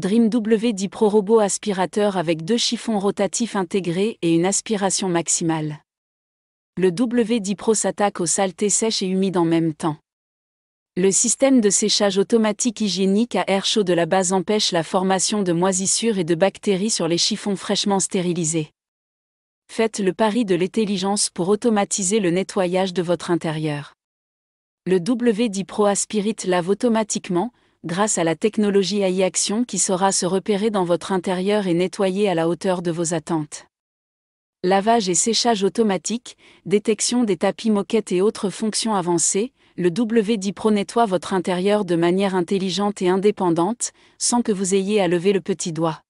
Dream W10 Pro Robot aspirateur avec deux chiffons rotatifs intégrés et une aspiration maximale. Le W10 Pro s'attaque aux saletés sèches et humides en même temps. Le système de séchage automatique hygiénique à air chaud de la base empêche la formation de moisissures et de bactéries sur les chiffons fraîchement stérilisés. Faites le pari de l'intelligence pour automatiser le nettoyage de votre intérieur. Le W10 Pro Aspirite lave automatiquement, grâce à la technologie AI Action qui saura se repérer dans votre intérieur et nettoyer à la hauteur de vos attentes. Lavage et séchage automatique, détection des tapis moquettes et autres fonctions avancées, le WD Pro nettoie votre intérieur de manière intelligente et indépendante, sans que vous ayez à lever le petit doigt.